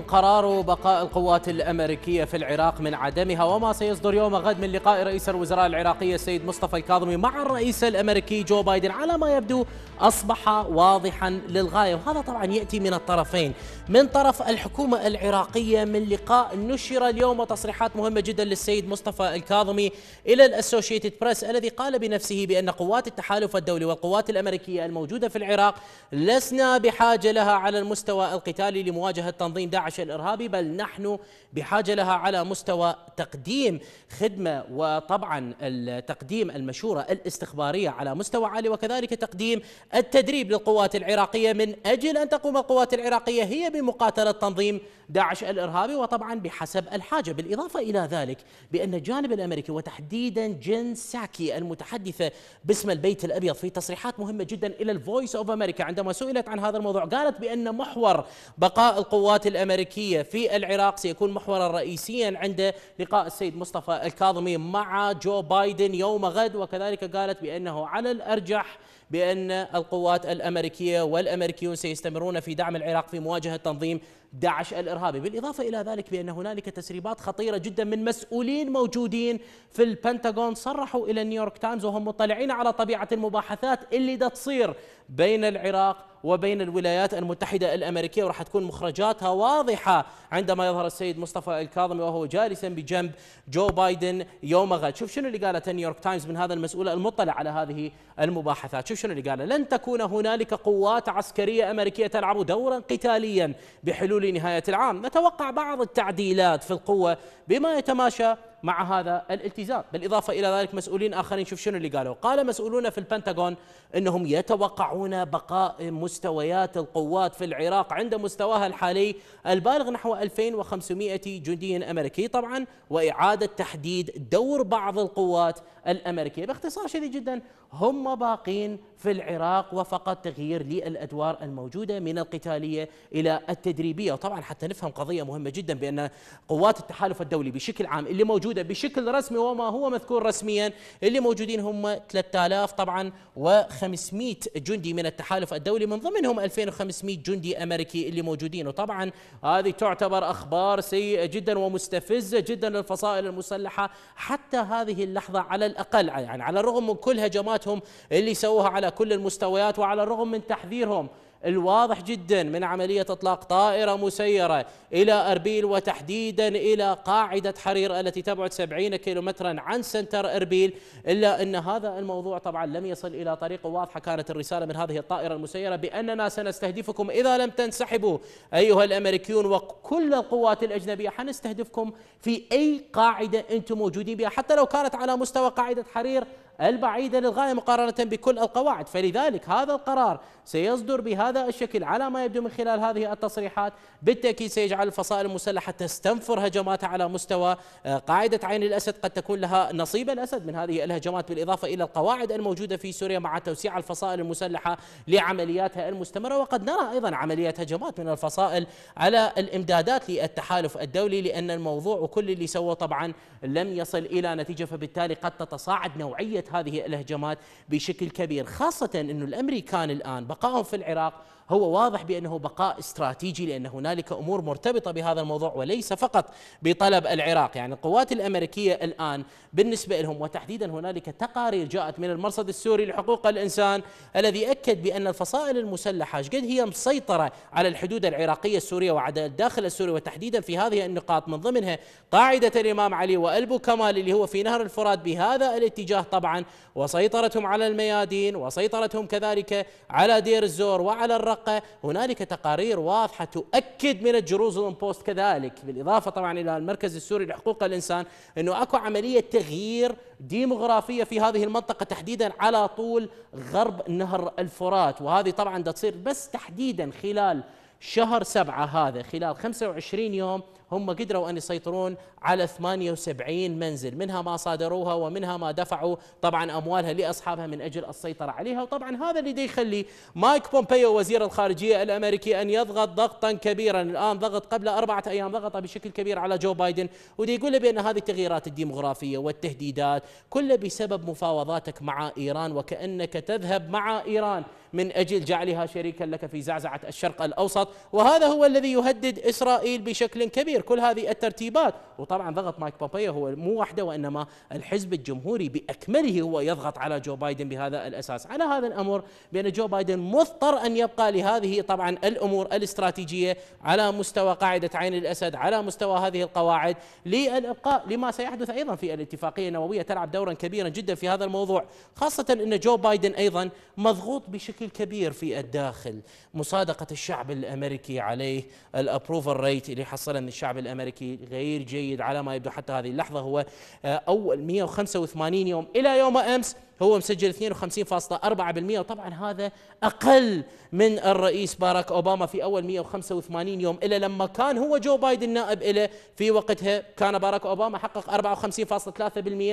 قرار بقاء القوات الأمريكية في العراق من عدمها وما سيصدر يوم غد من لقاء رئيس الوزراء العراقي السيد مصطفى الكاظمي مع الرئيس الأمريكي جو بايدن على ما يبدو أصبح واضحا للغاية وهذا طبعا يأتي من الطرفين من طرف الحكومة العراقية من لقاء نشر اليوم تصريحات مهمة جدا للسيد مصطفى الكاظمي إلى الأسوشيتد بريس الذي قال بنفسه بأن قوات التحالف الدولي والقوات الأمريكية الموجودة في العراق لسنا بحاجة لها على المستوى القتالي لمواجهة تنظيم داعش داعش الارهابي بل نحن بحاجه لها على مستوى تقديم خدمه وطبعا تقديم المشوره الاستخباريه على مستوى عالي وكذلك تقديم التدريب للقوات العراقيه من اجل ان تقوم القوات العراقيه هي بمقاتله تنظيم داعش الارهابي وطبعا بحسب الحاجه بالاضافه الى ذلك بان الجانب الامريكي وتحديدا جين ساكي المتحدثه باسم البيت الابيض في تصريحات مهمه جدا الى الفويس اوف امريكا عندما سئلت عن هذا الموضوع قالت بان محور بقاء القوات الامريكيه الامريكيه في العراق سيكون محورا رئيسيا عند لقاء السيد مصطفى الكاظمي مع جو بايدن يوم غد وكذلك قالت بانه على الارجح بأن القوات الأمريكية والأمريكيون سيستمرون في دعم العراق في مواجهة تنظيم داعش الإرهابي بالإضافة إلى ذلك بأن هنالك تسريبات خطيرة جدا من مسؤولين موجودين في البنتاغون صرحوا إلى نيويورك تايمز وهم مطلعين على طبيعة المباحثات اللي دا تصير بين العراق وبين الولايات المتحدة الأمريكية وراح تكون مخرجاتها واضحة عندما يظهر السيد مصطفى الكاظمي وهو جالسا بجنب جو بايدن يوم غد شوف شنو اللي قالته نيويورك تايمز من هذا المسؤول المطلع على هذه المباحثات شوف شنو اللي قاله لن تكون هنالك قوات عسكريه امريكيه تلعب دورا قتاليا بحلول نهايه العام نتوقع بعض التعديلات في القوه بما يتماشى مع هذا الالتزام بالإضافة إلى ذلك مسؤولين آخرين شوف شنو اللي قالوا قال مسؤولون في البنتاغون أنهم يتوقعون بقاء مستويات القوات في العراق عند مستواها الحالي البالغ نحو 2500 جندي أمريكي طبعا وإعادة تحديد دور بعض القوات الأمريكية باختصار شديد جدا هم باقين في العراق وفقط تغيير للأدوار الموجودة من القتالية إلى التدريبية وطبعا حتى نفهم قضية مهمة جدا بأن قوات التحالف الدولي بشكل عام اللي موجود موجوده بشكل رسمي وما هو مذكور رسميا اللي موجودين هم 3000 طبعا و500 جندي من التحالف الدولي من ضمنهم 2500 جندي امريكي اللي موجودين وطبعا هذه تعتبر اخبار سيئه جدا ومستفزه جدا للفصائل المسلحه حتى هذه اللحظه على الاقل يعني على الرغم من كل هجماتهم اللي سووها على كل المستويات وعلى الرغم من تحذيرهم الواضح جدا من عملية إطلاق طائرة مسيرة إلى أربيل وتحديدا إلى قاعدة حرير التي تبعد 70 كيلومترا عن سنتر أربيل إلا أن هذا الموضوع طبعا لم يصل إلى طريقة واضحة كانت الرسالة من هذه الطائرة المسيرة بأننا سنستهدفكم إذا لم تنسحبوا أيها الأمريكيون وكل القوات الأجنبية حنستهدفكم في أي قاعدة أنتم موجودين بها حتى لو كانت على مستوى قاعدة حرير البعيدة للغاية مقارنة بكل القواعد فلذلك هذا القرار سيصدر بهذا الشكل على ما يبدو من خلال هذه التصريحات بالتأكيد سيجعل الفصائل المسلحة تستنفر هجماتها على مستوى آه، قاعدة عين الأسد قد تكون لها نصيب الأسد من هذه الهجمات بالإضافة إلى القواعد الموجودة في سوريا مع توسيع الفصائل المسلحة لعملياتها المستمرة وقد نرى أيضا عمليات هجمات من الفصائل على الإمدادات للتحالف الدولي لأن الموضوع وكل اللي سوى طبعا لم يصل إلى نتيجة فبالتالي قد تتصاعد نوعية هذه الهجمات بشكل كبير خاصة أن الأمريكان الآن بقائهم في العراق هو واضح بأنه بقاء استراتيجي لأن هنالك أمور مرتبطة بهذا الموضوع وليس فقط بطلب العراق يعني القوات الأمريكية الآن بالنسبة لهم وتحديدا هنالك تقارير جاءت من المرصد السوري لحقوق الإنسان الذي أكد بأن الفصائل المسلحة قد هي مسيطرة على الحدود العراقية السورية وعلى الداخل السوري وتحديدا في هذه النقاط من ضمنها قاعدة الإمام علي وألبو كمال اللي هو في نهر الفرات بهذا الاتجاه طبعا وسيطرتهم على الميادين وسيطرتهم كذلك على دير الزور وعلى الرق العلاقه هنالك تقارير واضحه تؤكد من الجروزلم بوست كذلك بالاضافه طبعا الى المركز السوري لحقوق الانسان انه اكو عمليه تغيير ديموغرافيه في هذه المنطقه تحديدا على طول غرب نهر الفرات وهذه طبعا تصير بس تحديدا خلال شهر سبعة هذا خلال 25 يوم هم قدروا أن يسيطرون على 78 منزل منها ما صادروها ومنها ما دفعوا طبعا أموالها لأصحابها من أجل السيطرة عليها وطبعا هذا اللي يخلي مايك بومبيو وزير الخارجية الأمريكي أن يضغط ضغطا كبيرا الآن ضغط قبل أربعة أيام ضغط بشكل كبير على جو بايدن ودي يقول له بأن هذه التغييرات الديمغرافية والتهديدات كلها بسبب مفاوضاتك مع إيران وكأنك تذهب مع إيران من أجل جعلها شريكا لك في زعزعة الشرق الأوسط وهذا هو الذي يهدد إسرائيل بشكل كبير تغيير كل هذه الترتيبات وطبعا ضغط مايك بابايا هو مو وحده وانما الحزب الجمهوري باكمله هو يضغط على جو بايدن بهذا الاساس على هذا الامر بان جو بايدن مضطر ان يبقى لهذه طبعا الامور الاستراتيجيه على مستوى قاعده عين الاسد على مستوى هذه القواعد للابقاء لما سيحدث ايضا في الاتفاقيه النوويه تلعب دورا كبيرا جدا في هذا الموضوع خاصه ان جو بايدن ايضا مضغوط بشكل كبير في الداخل مصادقه الشعب الامريكي عليه الابروفر ريت اللي حصل من الشعب الشعب الامريكي غير جيد على ما يبدو حتى هذه اللحظه هو آه، اول 185 يوم الى يوم امس هو مسجل 52.4% وطبعا هذا أقل من الرئيس باراك أوباما في أول 185 يوم إلى لما كان هو جو بايدن نائب إلى في وقتها كان باراك أوباما حقق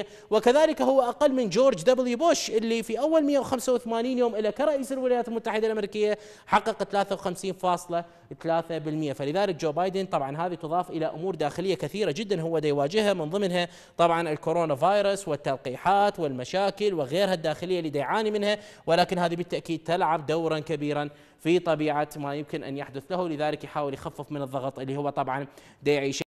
54.3% وكذلك هو أقل من جورج دبليو بوش اللي في أول 185 يوم إلى كرئيس الولايات المتحدة الأمريكية حقق 53.3% فلذلك جو بايدن طبعا هذه تضاف إلى أمور داخلية كثيرة جدا هو يواجهها من ضمنها طبعا الكورونا فايروس والتلقيحات والمشاكل وغيرها غيرها الداخليه اللي يعاني منها ولكن هذه بالتاكيد تلعب دورا كبيرا في طبيعه ما يمكن ان يحدث له لذلك يحاول يخفف من الضغط اللي هو طبعا يعيشه